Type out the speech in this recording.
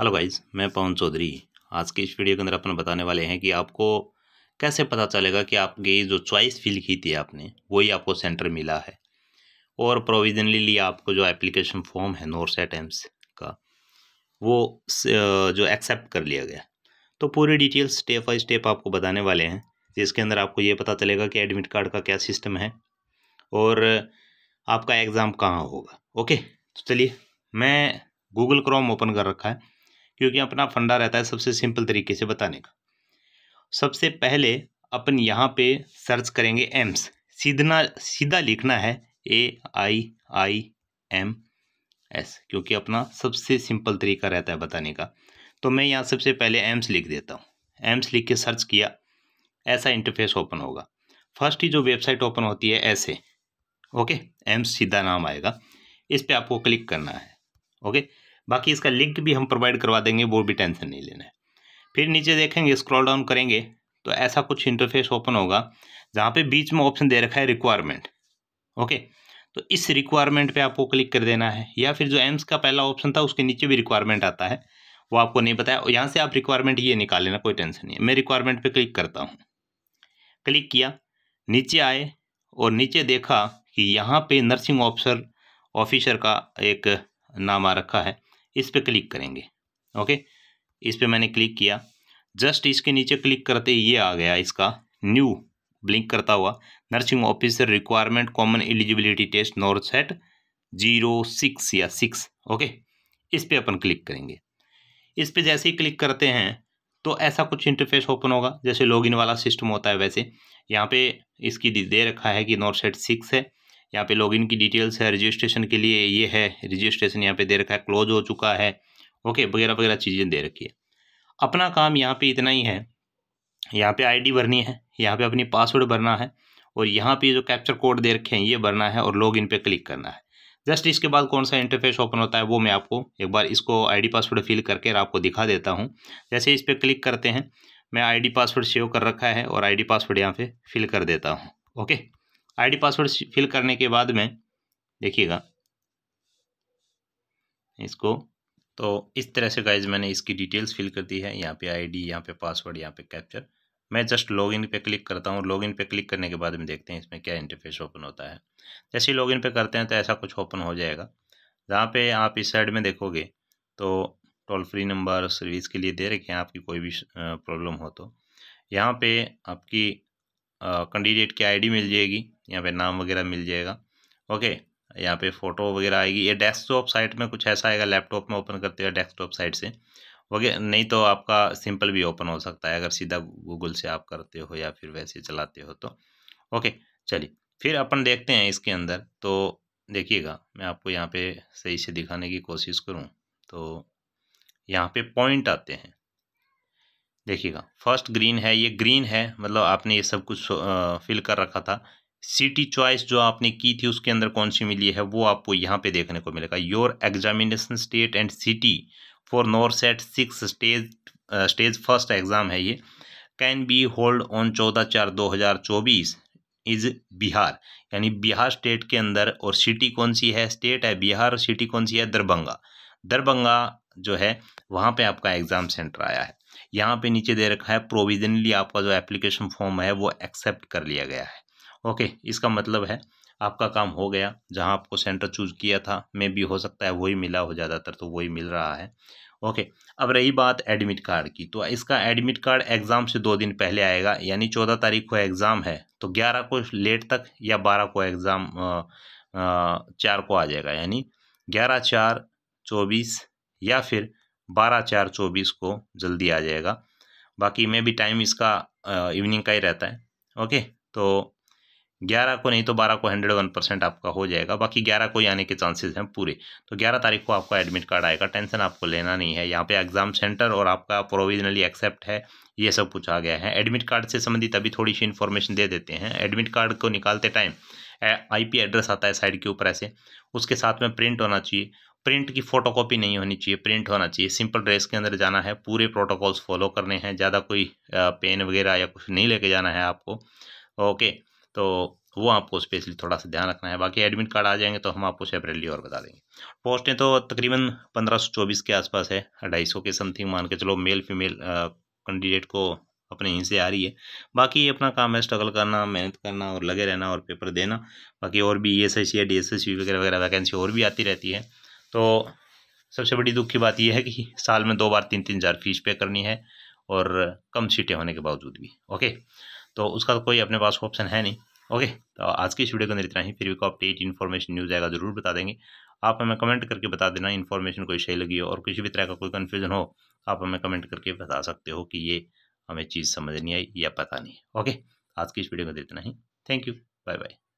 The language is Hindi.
हेलो गाइज मैं पवन चौधरी आज के इस वीडियो के अंदर अपन बताने वाले हैं कि आपको कैसे पता चलेगा कि आपकी जो चॉइस फिल की थी आपने वही आपको सेंटर मिला है और प्रोविजनली लिया आपको जो एप्लीकेशन फॉर्म है नोर्स एटेम्स का वो जो एक्सेप्ट कर लिया गया तो पूरी डिटेल्स स्टेप बाई स्टेप आपको बताने वाले हैं जिसके अंदर आपको ये पता चलेगा कि एडमिट कार्ड का क्या सिस्टम है और आपका एग्ज़ाम कहाँ होगा ओके तो चलिए मैं गूगल क्रोम ओपन कर रखा है क्योंकि अपना फंडा रहता है सबसे सिंपल तरीके से बताने का सबसे पहले अपन यहाँ पे सर्च करेंगे एम्स सीधना सीधा लिखना है ए आई आई एम एस क्योंकि अपना सबसे सिंपल तरीका रहता है बताने का तो मैं यहाँ सबसे पहले एम्स लिख देता हूँ एम्स लिख के सर्च किया ऐसा इंटरफेस ओपन होगा फर्स्ट ही जो वेबसाइट ओपन होती है ऐसे ओके एम्स सीधा नाम आएगा इस पर आपको क्लिक करना है ओके बाकी इसका लिंक भी हम प्रोवाइड करवा देंगे वो भी टेंशन नहीं लेना है फिर नीचे देखेंगे स्क्रॉल डाउन करेंगे तो ऐसा कुछ इंटरफेस ओपन होगा जहाँ पे बीच में ऑप्शन दे रखा है रिक्वायरमेंट ओके तो इस रिक्वायरमेंट पे आपको क्लिक कर देना है या फिर जो एम्स का पहला ऑप्शन था उसके नीचे भी रिक्वायरमेंट आता है वो आपको नहीं बताया यहाँ से आप रिक्वायरमेंट ये निकाल लेना कोई टेंशन नहीं है मैं रिक्वायरमेंट पर क्लिक करता हूँ क्लिक किया नीचे आए और नीचे देखा कि यहाँ पर नर्सिंग ऑफिसर ऑफिसर का एक नाम आ रखा है इस पर क्लिक करेंगे ओके इस पर मैंने क्लिक किया जस्ट इसके नीचे क्लिक करते ये आ गया इसका न्यू ब्लिंक करता हुआ nursing officer requirement common eligibility test NORCET zero six या सिक्स ओके इस पर अपन क्लिक करेंगे इस पर जैसे ही क्लिक करते हैं तो ऐसा कुछ इंटरफेस ओपन होगा जैसे लॉगिन वाला सिस्टम होता है वैसे यहाँ पे इसकी दे रखा है कि नॉर्थ सेट सिक्स है यहाँ पे लॉगिन की डिटेल्स है रजिस्ट्रेशन के लिए ये है रजिस्ट्रेशन यहाँ पे दे रखा है क्लोज हो चुका है ओके वगैरह वगैरह चीज़ें दे रखी है अपना काम यहाँ पे इतना ही है यहाँ पे आईडी भरनी है यहाँ पे अपनी पासवर्ड भरना है और यहाँ पे जो कैप्चर कोड दे रखे हैं ये भरना है और लॉग इन क्लिक करना है जस्ट इसके बाद कौन सा इंटरफेस ओपन होता है वो मैं आपको एक बार इसको आई पासवर्ड फिल करके आपको दिखा देता हूँ जैसे इस पर क्लिक करते हैं मैं आईडी पासवर्ड सेव कर रखा है और आईडी पासवर्ड यहाँ पे फिल कर देता हूँ ओके आईडी पासवर्ड फिल करने के बाद में देखिएगा इसको तो इस तरह से गाइज मैंने इसकी डिटेल्स फिल कर दी है यहाँ पे आईडी यहाँ पे पासवर्ड यहाँ पे कैप्चर मैं जस्ट लॉगिन पे क्लिक करता हूँ लॉगिन पे क्लिक करने के बाद में देखते हैं इसमें क्या इंटरफेस ओपन होता है जैसे ही लॉगिन पे करते हैं तो ऐसा कुछ ओपन हो जाएगा जहाँ पे आप इस साइड में देखोगे तो टोल फ्री नंबर सर्विस के लिए दे रखें आपकी कोई भी प्रॉब्लम हो तो यहाँ पे आपकी कैंडिडेट की आईडी मिल जाएगी यहाँ पे नाम वगैरह मिल जाएगा ओके यहाँ पे फ़ोटो वगैरह आएगी ये डेस्कटॉप साइट में कुछ ऐसा आएगा लैपटॉप में ओपन करते हुए डेस्कटॉप साइट से ओके नहीं तो आपका सिंपल भी ओपन हो सकता है अगर सीधा गूगल से आप करते हो या फिर वैसे चलाते हो तो ओके चलिए फिर अपन देखते हैं इसके अंदर तो देखिएगा मैं आपको यहाँ पे सही से दिखाने की कोशिश करूँ तो यहाँ पे पॉइंट आते हैं देखिएगा फर्स्ट ग्रीन है ये ग्रीन है मतलब आपने ये सब कुछ फिल कर रखा था सिटी चॉइस जो आपने की थी उसके अंदर कौन सी मिली है वो आपको यहाँ पे देखने को मिलेगा your examination state and city for NORCET six stage stage first exam है ये कैन बी होल्ड ऑन चौदह चार दो हज़ार चौबीस इज़ बिहार यानी बिहार स्टेट के अंदर और सिटी कौन सी है स्टेट है बिहार सिटी कौन सी है दरभंगा दरभंगा जो है वहाँ पे आपका एग्ज़ाम सेंटर आया है यहाँ पे नीचे दे रखा है प्रोविजनली आपका जो एप्लीकेशन फॉर्म है वो एक्सेप्ट कर लिया गया है ओके इसका मतलब है आपका काम हो गया जहाँ आपको सेंटर चूज किया था मे भी हो सकता है वही मिला हो ज़्यादातर तो वही मिल रहा है ओके अब रही बात एडमिट कार्ड की तो इसका एडमिट कार्ड एग्ज़ाम से दो दिन पहले आएगा यानी चौदह तारीख को एग्ज़ाम है तो ग्यारह को लेट तक या बारह को एग्ज़ाम चार को आ जाएगा यानी ग्यारह चार चौबीस या फिर बारह चार चौबीस को जल्दी आ जाएगा बाकी में भी टाइम इसका इवनिंग का ही रहता है ओके तो ग्यारह को नहीं तो बारह को हंड्रेड वन परसेंट आपका हो जाएगा बाकी ग्यारह को ही आने के चांसेस हैं पूरे तो ग्यारह तारीख को आपका एडमिट कार्ड आएगा टेंशन आपको लेना नहीं है यहाँ पे एग्जाम सेंटर और आपका प्रोविजनली एक्सेप्ट है ये सब पूछा गया है एडमिट कार्ड से संबंधित अभी थोड़ी सी इन्फॉर्मेशन दे देते हैं एडमिट कार्ड को निकालते टाइम आईपी एड्रेस आता है साइड के ऊपर ऐसे उसके साथ में प्रिंट होना चाहिए प्रिंट की फोटोकॉपी नहीं होनी चाहिए प्रिंट होना चाहिए सिंपल ड्रेस के अंदर जाना है पूरे प्रोटोकॉल्स फॉलो करने हैं ज़्यादा कोई पेन वगैरह या कुछ नहीं लेके जाना है आपको ओके तो वो आपको स्पेशली थोड़ा सा ध्यान रखना है बाकी एडमिट कार्ड आ जाएंगे तो हम आपको सेपरेटली और बता देंगे पोस्टें तो तकरीबन पंद्रह सौ चौबीस के आसपास है ढाई सौ के समथिंग मान के चलो मेल फीमेल कैंडिडेट को अपने यहीं से आ रही है बाकी अपना काम है स्ट्रगल करना मेहनत करना और लगे रहना और पेपर देना बाकी और भी ई एस आई सी या डी एस एस सी वगैरह वगैरह वैकेंसी और भी आती रहती है तो सबसे बड़ी दुख की बात यह है कि साल में दो बार तीन तीन हज़ार फीस पे करनी है और कम सीटें होने के बावजूद भी ओके तो उसका कोई अपने पास ऑप्शन है नहीं ओके तो आज की इस वीडियो के अंदर इतना ही फिर भी को अपडेट इन्फॉर्मेशन न्यूज़ आएगा ज़रूर बता देंगे आप हमें कमेंट करके बता देना इन्फॉर्मेशन कोई सही लगी हो और किसी भी तरह का कोई कन्फ्यूज़न हो आप हमें कमेंट करके बता सकते हो कि ये हमें चीज़ समझ नहीं आई या पता नहीं ओके आज की इस वीडियो के अंदर इतना ही थैंक यू बाय बाय